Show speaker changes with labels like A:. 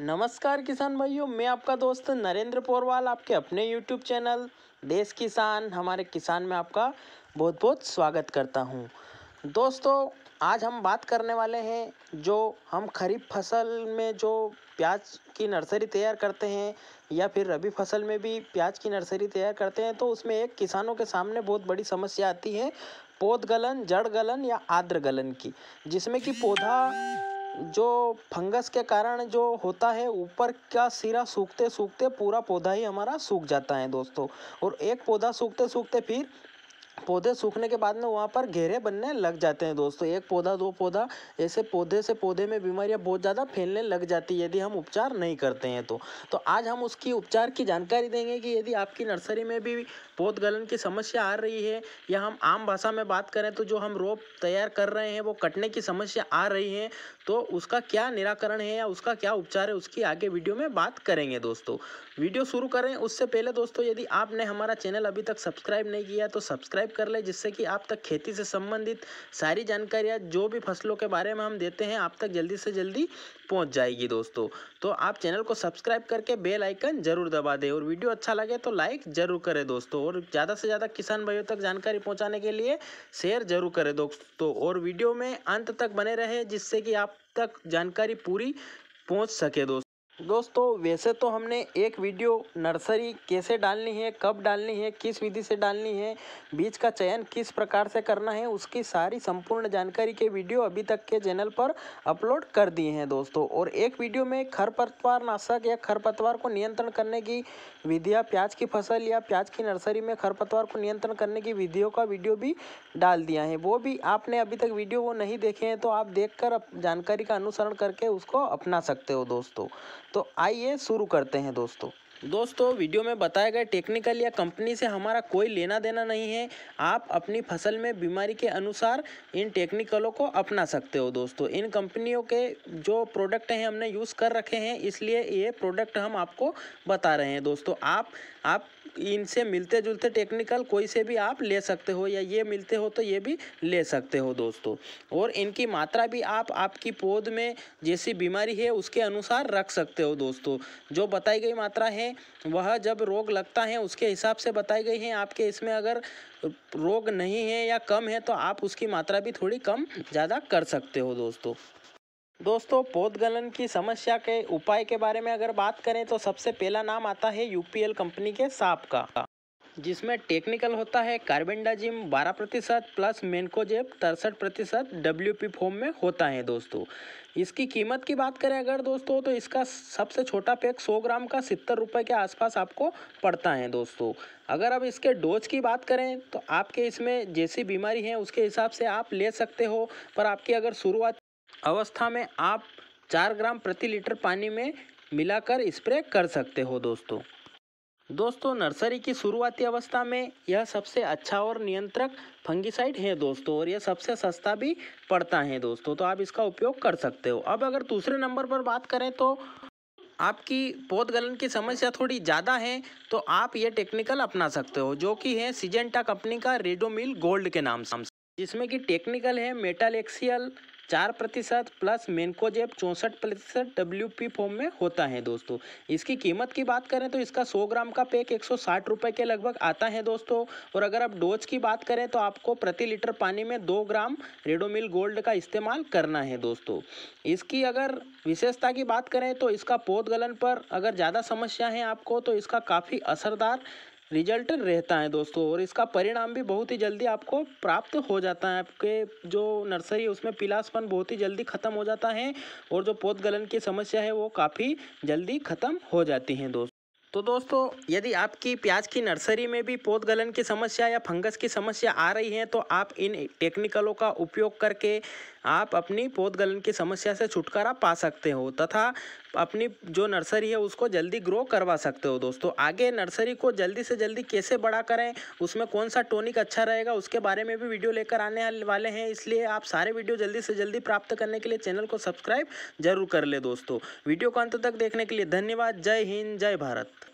A: नमस्कार किसान भाइयों मैं आपका दोस्त नरेंद्र पोरवाल आपके अपने यूट्यूब चैनल देश किसान हमारे किसान में आपका बहुत बहुत स्वागत करता हूं दोस्तों आज हम बात करने वाले हैं जो हम खरीफ फसल में जो प्याज की नर्सरी तैयार करते हैं या फिर रबी फसल में भी प्याज की नर्सरी तैयार करते हैं तो उसमें एक किसानों के सामने बहुत बड़ी समस्या आती है पौध गलन जड़ गलन या आद्र गलन की जिसमें कि पौधा जो फंगस के कारण जो होता है ऊपर का सिरा सूखते सूखते पूरा पौधा ही हमारा सूख जाता है दोस्तों और एक पौधा सूखते सूखते फिर पौधे सूखने के बाद में वहाँ पर घेरे बनने लग जाते हैं दोस्तों एक पौधा दो पौधा ऐसे पौधे से पौधे में बीमारियाँ बहुत ज़्यादा फैलने लग जाती है यदि हम उपचार नहीं करते हैं तो तो आज हम उसकी उपचार की जानकारी देंगे कि यदि आपकी नर्सरी में भी पौध गलन की समस्या आ रही है या हम आम भाषा में बात करें तो जो हम रोप तैयार कर रहे हैं वो कटने की समस्या आ रही है तो उसका क्या निराकरण है या उसका क्या उपचार है उसकी आगे वीडियो में बात करेंगे दोस्तों वीडियो शुरू करें उससे पहले दोस्तों यदि आपने हमारा चैनल अभी तक सब्सक्राइब नहीं किया तो सब्सक्राइब कर लें जिससे कि आप तक खेती से संबंधित सारी जानकारियाँ जो भी फसलों के बारे में हम देते हैं आप तक जल्दी से जल्दी पहुँच जाएगी दोस्तों तो आप चैनल को सब्सक्राइब करके बेल आइकन जरूर दबा दें और वीडियो अच्छा लगे तो लाइक ज़रूर करें दोस्तों और ज़्यादा से ज़्यादा किसान भाइयों तक जानकारी पहुँचाने के लिए शेयर ज़रूर करें दोस्तों और वीडियो में अंत तक बने रहे जिससे कि आप तक जानकारी पूरी पहुँच सके दोस्तों दोस्तों वैसे तो हमने एक वीडियो नर्सरी कैसे डालनी है कब डालनी है किस विधि से डालनी है बीज का चयन किस प्रकार से करना है उसकी सारी संपूर्ण जानकारी के वीडियो अभी तक के चैनल पर अपलोड कर दिए हैं दोस्तों और एक वीडियो में खरपतवार नाशक या खरपतवार को नियंत्रण करने की विधियाँ प्याज की फसल या प्याज की नर्सरी में खरपतवार को नियंत्रण करने की विधियों का वीडियो भी डाल दिया है वो भी आपने अभी तक वीडियो वो नहीं देखे हैं तो आप देखकर जानकारी का अनुसरण करके उसको अपना सकते हो दोस्तों तो आइए शुरू करते हैं दोस्तों दोस्तों वीडियो में बताए गए टेक्निकल या कंपनी से हमारा कोई लेना देना नहीं है आप अपनी फसल में बीमारी के अनुसार इन टेक्निकलों को अपना सकते हो दोस्तों इन कंपनियों के जो प्रोडक्ट हैं हमने यूज़ कर रखे हैं इसलिए ये प्रोडक्ट हम आपको बता रहे हैं दोस्तों आप आप इनसे मिलते जुलते टेक्निकल कोई से भी आप ले सकते हो या ये मिलते हो तो ये भी ले सकते हो दोस्तों और इनकी मात्रा भी आप आपकी पौध में जैसी बीमारी है उसके अनुसार रख सकते हो दोस्तों जो बताई गई मात्रा है हैं वह जब रोग लगता है उसके हिसाब से बताई गई है आपके इसमें अगर रोग नहीं है या कम है तो आप उसकी मात्रा भी थोड़ी कम ज़्यादा कर सकते हो दोस्तों दोस्तों पौधगलन की समस्या के उपाय के बारे में अगर बात करें तो सबसे पहला नाम आता है यूपीएल कंपनी के सांप का जिसमें टेक्निकल होता है कार्बेंडाजिम 12 प्रतिशत प्लस मेनकोजेब तिरसठ प्रतिशत डब्ल्यू फॉर्म में होता है दोस्तों इसकी कीमत की बात करें अगर दोस्तों तो इसका सबसे छोटा पैक 100 ग्राम का सत्तर रुपये के आसपास आपको पड़ता है दोस्तों अगर अब इसके डोज की बात करें तो आपके इसमें जैसी बीमारी है उसके हिसाब से आप ले सकते हो पर आपकी अगर शुरुआत अवस्था में आप चार ग्राम प्रति लीटर पानी में मिलाकर स्प्रे कर सकते हो दोस्तों दोस्तों नर्सरी की शुरुआती अवस्था में यह सबसे अच्छा और नियंत्रक फंगिसाइड है दोस्तों और यह सबसे सस्ता भी पड़ता है दोस्तों तो आप इसका उपयोग कर सकते हो अब अगर दूसरे नंबर पर बात करें तो आपकी पौध गलन की समस्या थोड़ी ज़्यादा है तो आप ये टेक्निकल अपना सकते हो जो कि है सिजेंटा कंपनी का रेडोमिल गोल्ड के नाम से जिसमें कि टेक्निकल है मेटालेक्सियल चार प्रतिशत प्लस मेनकोजेब चौंसठ प्रतिशत डब्ल्यू पी फॉर्म में होता है दोस्तों इसकी कीमत की बात करें तो इसका 100 ग्राम का पैक एक सौ के लगभग आता है दोस्तों और अगर आप डोज की बात करें तो आपको प्रति लीटर पानी में दो ग्राम रेडोमिल गोल्ड का इस्तेमाल करना है दोस्तों इसकी अगर विशेषता की बात करें तो इसका पौध गलन पर अगर ज़्यादा समस्या है आपको तो इसका काफ़ी असरदार रिजल्ट रहता है दोस्तों और इसका परिणाम भी बहुत ही जल्दी आपको प्राप्त हो जाता है आपके जो नर्सरी है उसमें पिलासपन बहुत ही जल्दी ख़त्म हो जाता है और जो पौध गलन की समस्या है वो काफ़ी जल्दी ख़त्म हो जाती है दोस्तों तो दोस्तों यदि आपकी प्याज की नर्सरी में भी पौध गलन की समस्या या फंगस की समस्या आ रही है तो आप इन टेक्निकलों का उपयोग करके आप अपनी पौधगलन की समस्या से छुटकारा पा सकते हो तथा अपनी जो नर्सरी है उसको जल्दी ग्रो करवा सकते हो दोस्तों आगे नर्सरी को जल्दी से जल्दी कैसे बड़ा करें उसमें कौन सा टॉनिक अच्छा रहेगा उसके बारे में भी वीडियो लेकर आने वाले हैं इसलिए आप सारे वीडियो जल्दी से जल्दी प्राप्त करने के लिए चैनल को सब्सक्राइब जरूर कर ले दोस्तों वीडियो को अंत तक देखने के लिए धन्यवाद जय हिंद जय भारत